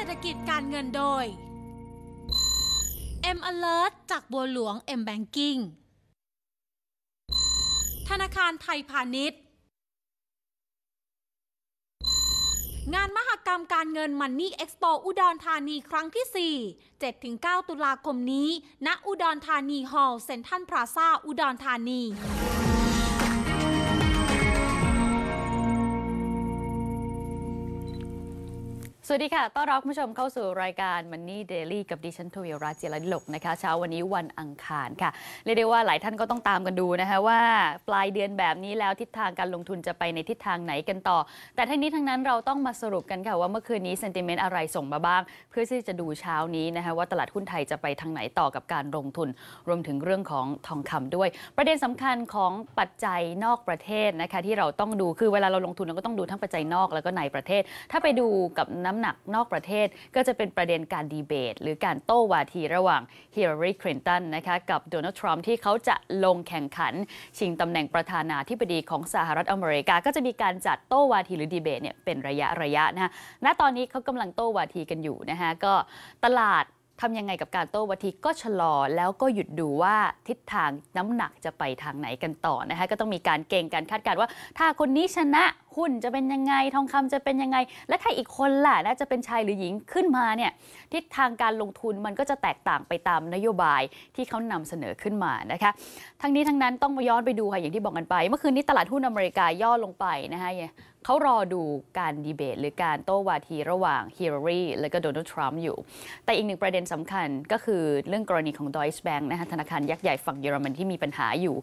เศรษฐกิจการเงินโดย M Alert จากบัวหลวง M Banking ธนาคารไทยพาณิชย์ งานมหกรรมการเงินมันนี่เอ็กซ์โปอุดรธานีครั้งที่ 4 7-9 ตุลาคมนี้ ณอุดรธานีฮอลล์เซ็นทรัลพราซาอุดรธานีสวัสดีค่ะ ต้อนรับคุณผู้ชมเข้าสู่รายการ Money Daily กับดิฉันทวีรัตเจริญหลกนะคะเช้าวันนี้วันอังคารค่ะเรียกได้ว่าหลายท่านก็ต้องตามกันดูนะคะว่าปลายเดือนแบบนี้แล้วทิศทางการลงทุนจะไปในทิศทางไหนกันต่อ แต่ทั้งนี้ทั้งนั้นเราต้องมาสรุปกันค่ะว่าเมื่อคืนนี้เซนติเมนต์อะไรส่งมาบ้าง เพื่อที่จะดูเช้านี้นะคะว่าตลาดหุ้นไทยจะไปทางไหนต่อกับการลงทุน รวมถึงเรื่องของทองคำด้วย ประเด็นสำคัญของปัจจัยนอกประเทศนะคะที่เราต้องดูคือเวลาเราลงทุนเราก็ต้องดูทั้งปัจจัยนอกแล้วก็ในประเทศ ถ้าไปดูกับน้ำำหนักนอกประเทศก็จะเป็นประเด็นการดีเบตหรือการโต้วาทีระหว่างฮิลลารีคลินตันนะคะ กับโดนัลด์ทรัมป์ที่เขาจะลงแข่งขัน ชิงตำแหน่งประธานาธิบดีของสหรัฐอเมริกา ก็จะมีการจัดโต้วาทีหรือดีเบตเนี่ยเป็นระยะระยะนะฮะณตอนนี้เขากำลังโต้วาทีกันอยู่นะคะก็ตลาดทำยังไงกับการโต้วัทีก็ชะลอแล้วก็หยุดดูว่าทิศทางน้ำหนักจะไปทางไหนกันต่อนะคะก็ต้องมีการเก่งการคาดการณ์ว่า ถ้าคนนี้ชนะหุ้นจะเป็นยังไงทองคำจะเป็นยังไง และถ้าอีกคนล่ะนะจะเป็นชายหรือหญิงขึ้นมาเนี่ยทิศทางการลงทุนมันก็จะแตกต่างไปตามนโยบายที่เขานำเสนอขึ้นมานะคะ ทั้งนี้ทั้งนั้นต้องมาย้อนไปดูค่ะอย่างที่บอกกันไป เมื่อคืนนี้ตลาดหุ้นอเมริกาย่อลงไปนะคะเขารอดูการดีเบต หรือการโต้วาทีระหว่างฮิลลารีและก็โดนัลด์ทรัมป์อยู่ แต่อีกหนึ่งประเด็นสำคัญก็คือเรื่องกรณีของดอยส์แบงค์นะคะธนาคารยักษ์ใหญ่ฝั่งเยอรมันที่มีปัญหาอยู่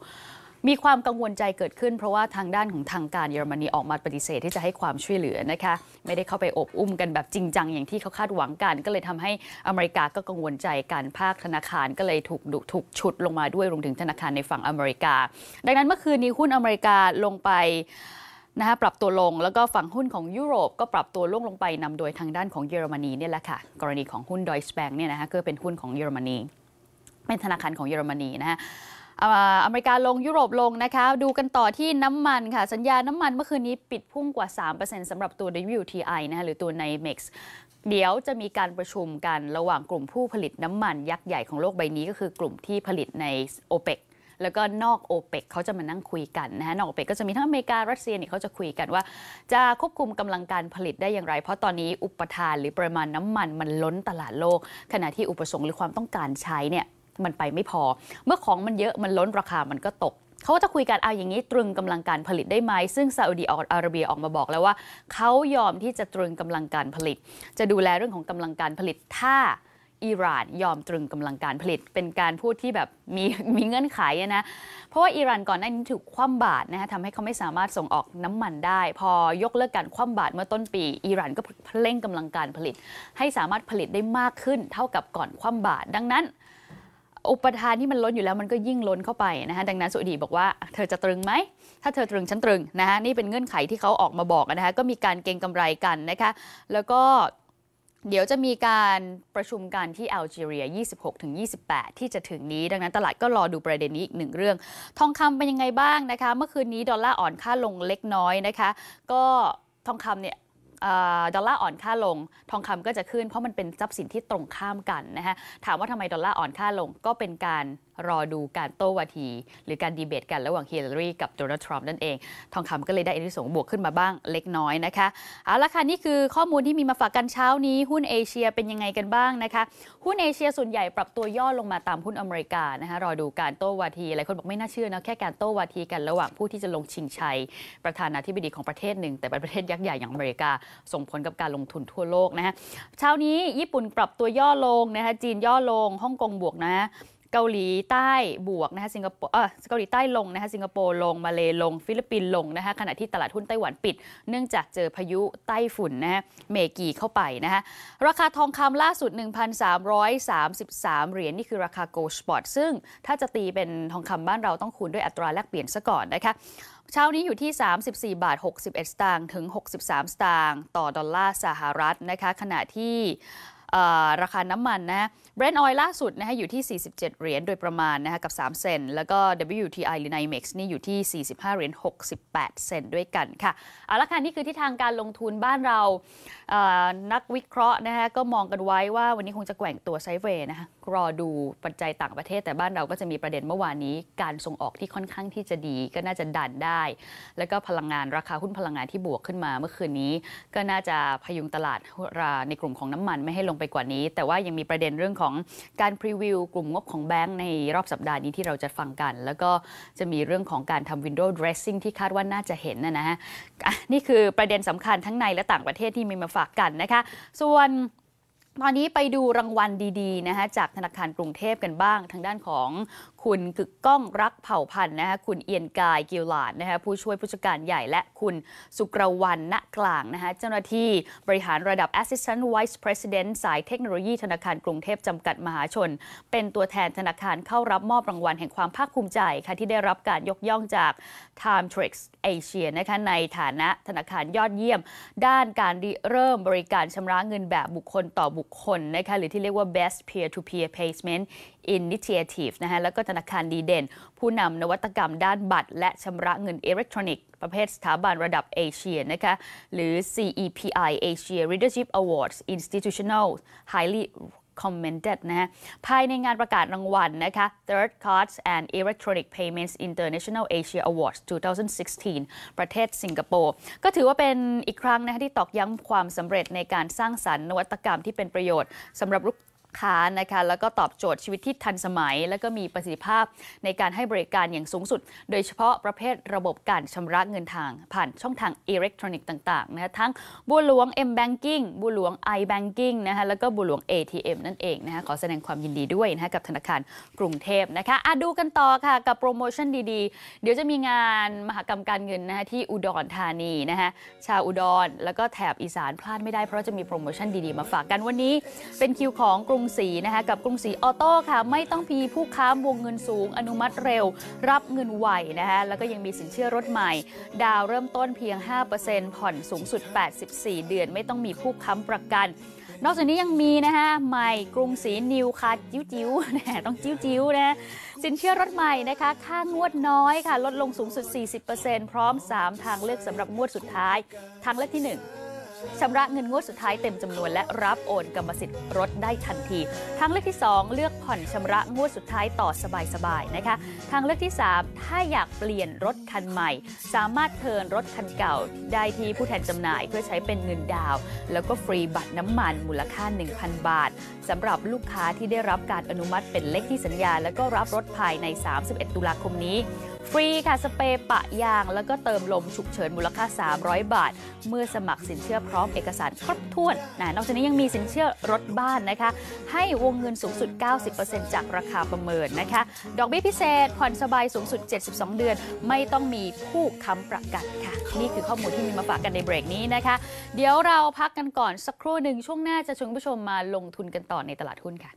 มีความกังวลใจเกิดขึ้นเพราะว่าทางด้านของทางการเยอรมนีออกมาปฏิเสธที่จะให้ความช่วยเหลือนะคะ ไม่ได้เข้าไปอบอุ้มกันแบบจริงจังอย่างที่เขาคาดหวังกัน ก็เลยทำให้อเมริกาก็กังวลใจการภาคธนาคารก็เลยถูกดุถูกชุดลงมาด้วยรวมถึงธนาคารในฝั่งอเมริกา ดังนั้นเมื่อคืนนี้หุ้นอเมริกาลงไปนะคะปรับตัวลงแล้วก็ฝั่งหุ้นของยุโรปก็ปรับตัวลงลงไปนำโดยทางด้านของเยอรมนีเนี่ยแหละค่ะกรณีของหุ้นดอยส์แบงเนี่ยนะคะก็เป็นหุ้นของเยอรมนีเป็นธนาคารของเยอรมนีนะฮะอเมริกาลงยุโรปลงนะคะดูกันต่อที่น้ำมันค่ะสัญญา น้ำมันเมื่อคืนนี้ปิดพุ่งกว่า 3%สำหรับตัว WTI นะคะหรือตัวในเม็กซ์เดี๋ยวจะมีการประชุมกันระหว่างกลุ่มผู้ผลิตน้ำมันยักษ์ใหญ่ของโลกใบนี้ก็คือกลุ่มที่ผลิตใน OPEC แล้วก็นอกโอเปกเขาจะมานั่งคุยกันนะฮะนอกโอเปกก็จะมีทั้งอเมริการัสเซียเนี่ยเขาจะคุยกันว่า จะควบคุมกำลังการผลิตได้อย่างไร เพราะตอนนี้อุปทานหรือปริมาณน้ำมันมันล้นตลาดโลก ขณะที่อุปสงค์หรือความต้องการใช้เนี่ยมันไปไม่พอ เมื่อของมันเยอะมันล้นราคามันก็ตก เขาจะคุยกันเอาอย่างนี้ตรึงกำลังการผลิตได้ไหมซึ่งซาอุดีอาระเบียออกมาบอกแล้วว่าเขายอมที่จะตรึงกำลังการผลิต จะดูแลเรื่องของกำลังการผลิตถ้าอิหร่านยอมตรึงกำลังการผลิตเป็นการพูดที่แบบมีมีเงื่อนไขนะเพราะว่าอิหร่านก่อนหน้านี้ถูกคว่ำบาตรนะคะทำให้เขาไม่สามารถส่งออกน้ำมันได้ พอยกเลิกการคว่ำบาตรเมื่อต้นปีอิหร่านก็เร่งกำลังการผลิตให้สามารถผลิตได้มากขึ้นเท่ากับก่อนคว่ำบาตรดังนั้น อุปทานที่มันล้นอยู่แล้วมันก็ยิ่งล้นเข้าไปนะคะดังนั้นสุดีบอกว่าเธอจะตรึงไหมถ้าเธอตรึงฉันตรึงนะคะนี่เป็นเงื่อนไขที่เขาออกมาบอกนะคะก็มีการเก็งกำไรกันนะคะแล้วก็เดี๋ยวจะมีการประชุมกันที่แอลจีเรีย 26-28 ที่จะถึงนี้ดังนั้นตลาดก็รอดูประเด็นนี้อีกหนึ่งเรื่อง ทองคำเป็นยังไงบ้างนะคะ เมื่อคืนนี้ดอลลาร์อ่อนค่าลงเล็กน้อยนะคะ ก็ทองคำเนี่ยดอลลาร์อ่อนค่าลง ทองคำก็จะขึ้น เพราะมันเป็นทรัพย์สินที่ตรงข้ามกันนะคะถามว่าทำไมดอลลาร์อ่อนค่าลงก็เป็นการรอดูการโต้วาที หรือการดีเบตกันระหว่างฮิลลารีกับโดนัลด์ทรัมป์นั่นเอง ทองคำก็เลยได้อินทิสงบวกขึ้นมาบ้าง เล็กน้อยนะคะ เอาละค่ะนี่คือข้อมูลที่มีมาฝากกันเช้านี้ หุ้นเอเชียเป็นยังไงกันบ้างนะคะ หุ้นเอเชียส่วนใหญ่ปรับตัวย่อลงมาตามหุ้นอเมริกานะคะรอดูการโต้วาทีหลายคนบอกไม่น่าเชื่อนะแค่การโต้วาทีกันระหว่างผู้ที่จะลงชิงชัย ประธานาธิบดีของประเทศหนึ่ง แต่เป็นประเทศยักษ์ใหญ่อย่างอเมริกาส่งผลกับการลงทุนทั่วโลกนะฮะเช้านี้ญี่ปุ่นปรับตัวย่อลงนะคะจีนย่อลงฮ่องกงบวกนะเกาหลีใต้บวกนะคะสิงคโปร์เออเกาหลีใต้ลงนะคะสิงคโปร์ลง มาเลลง ฟิลิปปินส์ลงนะคะขณะที่ตลาดหุ้นไต้หวันปิด เนื่องจากเจอพายุไต้ฝุ่นนะเมกีเข้าไปนะคะราคาทองคำล่าสุด 1,333 เหรียญนี่คือราคาโกลด์สปอร์ตซึ่งถ้าจะตีเป็นทองคำบ้านเราต้องคูณด้วยอัตราแลกเปลี่ยนซะก่อนนะคะ เช้านี้อยู่ที่ 34บาท61 สตางค์ถึง 63 สตางค์ต่อดอลลาร์สหรัฐนะคะขณะที่ราคาน้ำมันนะเบรนท์ออยล์ล่าสุดนะฮะอยู่ที่ 47 เหรียญโดยประมาณนะฮะกับ 3 เซนแล้วก็ WTI หรือ NYMEX นี่อยู่ที่ 45 เหรียญ 68 เซนด้วยกันค่ะเอาละค่ะนี่คือที่ทางการลงทุนบ้านเรานักวิเคราะห์นะฮะก็มองกันไว้ว่าวันนี้คงจะแกว่งตัวไซเวย์นะคะรอดูปัจจัยต่างประเทศ แต่บ้านเราก็จะมีประเด็นเมื่อวานนี้การส่งออกที่ค่อนข้างที่จะดีก็น่าจะดันได้ แล้วก็พลังงานราคาหุ้นพลังงานที่บวกขึ้นมา เมื่อคืนนี้ ก็น่าจะพยุงตลาดในกลุ่มของน้ำมันไม่ให้ลงไปกว่านี้แต่ว่ายังมีประเด็นเรื่องของการพรีวิวกลุ่มงบของแบงก์ในรอบสัปดาห์นี้ที่เราจะฟังกัน แล้วก็จะมีเรื่องของการทำวินโดว์ด r e s s i n g ที่คาดว่าน่าจะเห็นนะนะฮะ นี่คือประเด็นสำคัญทั้งในและต่างประเทศที่มีมาฝากกันนะคะส่วนตอนนี้ไปดูรางวัลดีๆนะคะจากธนาคารกรุงเทพกันบ้างทางด้านของคุณกึกก้องรักเผ่าพันธ์นะคะ คุณเอียนกายกิวหลานนะคะผู้ช่วยผู้จัดการใหญ่และคุณสุกรวันณกลางนะคะเจ้าหน้าที่บริหารระดับ Assistant Vice President สายเทคโนโลยีธนาคารกรุงเทพจำกัดมหาชน เป็นตัวแทนธนาคารเข้ารับมอบรางวัลแห่งความภาคภูมิใจค่ะที่ได้รับการยกย่องจาก Time t r i c อเชียนะคะในฐานะธนาคารยอดเยี่ยม ด้านการเริ่มบริการชำระเงินแบบบุคคลต่อบุคคลนะคะหรือที่เรียกว่า Best Peer to Peer Payment Initiative นะคะแล้วก็ธนาคารดีเด่น ผู้นำนวัตกรรมด้านบัตร และชำระเงินอิเล็กทรอนิกส์ประเภทสถาบันระดับเอเชียนะคะหรือ CEPI Asia Leadership Awards Institutional Highly commended นะฮะภายในงานประกาศรางวัลนะคะ Third Cards and Electronic Payments International Asia Awards 2016 ประเทศสิงคโปร์ก็ถือว่าเป็นอีกครั้งนะคะที่ตอกย้ำความสำเร็จในการสร้างสารรค์นวัตกรรมที่เป็นประโยชน์สำหรับค้านะคะแล้วก็ตอบโจทย์ชีวิตที่ทันสมัย และก็มีประสิทธิภาพในการให้บริการอย่างสูงสุด โดยเฉพาะประเภทระบบการชำระเงินทางผ่านช่องทางอิเล็กทรอนิกส์ต่างๆนะคะทั้งบัวหลวง M Banking บัวหลวง i Banking นะคะแล้วก็บัวหลวง ATM นั่นเองนะคะขอแสดงความยินดีด้วยนะคะกับธนาคารกรุงเทพนะคะอะดูกันต่อค่ะกับโปรโมชั่นดีๆ เดี๋ยวจะมีงานมหกรรมการเงินนะคะที่อุดรธานีนะคะชาวอุดรแล้วก็แถบอีสานพลาดไม่ได้เพราะจะมีโปรโมชั่นดีๆ มาฝากกันวันนี้เป็นคิวของกรุงงศรีนะคะกับกรุงศรีออโต้ค่ะไม่ต้องพีผู้ค้าวงเงินสูงอนุมัติเร็ว รับเงินไหวนะคะแล้วก็ยังมีสินเชื่อรถใหม่ ดาวเริ่มต้นเพียง 5%ผ่อนสูงสุด 84 เดือนไม่ต้องมีผู้ค้ำประกัน นอกจากนี้ยังมีนะคะใหม่กรุงศรีนิวค่ะจิ้วจิ้วนะต้องจิ้วจิ้วนะสินเชื่อรถใหม่นะคะค่างวดน้อยค่ะลดลงสูงสุด 40%พร้อม 3 ทางเลือกสำหรับงวดสุดท้ายทางเลือกที่ 1ชำระเงินงวดสุดท้ายเต็มจำนวนและรับโอนกรรมสิทธิ์รถได้ทันที ทางเลือกที่ 2 เลือกผ่อนชำระงวดสุดท้ายต่อสบายๆนะคะ ทางเลือกที่ 3 ถ้าอยากเปลี่ยนรถคันใหม่ สามารถเทินรถคันเก่า ได้ที่ผู้แทนจำหน่ายเพื่อใช้เป็นเงินดาว แล้วก็ฟรีบัตรน้ำมันมูลค่า 1,000 บาทสำหรับลูกค้าที่ได้รับการอนุมัติเป็นเลขที่สัญญา และก็รับรถภายใน 31 ตุลาคมนี้ฟรีค่ะสเปรย์ปะยาง แล้วก็เติมลม ฉุกเฉินมูลค่า 300 บาท เมื่อสมัครสินเชื่อพร้อมเอกสารครบถ้วนนะนอกจากนี้ยังมีสินเชื่อรถบ้านนะคะ ให้วงเงินสูงสุด 90%จากราคาประเมินนะคะ ดอกเบี้ยพิเศษผ่อนสบายสูงสุด 72 เดือนไม่ต้องมีผู้ค้ำประกันค่ะ นี่คือข้อมูลที่มีมาฝากกันในเบรกนี้นะคะ เดี๋ยวเราพักกันก่อนสักครู่หนึ่งช่วงหน้าจะชวนผู้ชมมาลงทุนกันต่อในตลาดหุ้นค่ะ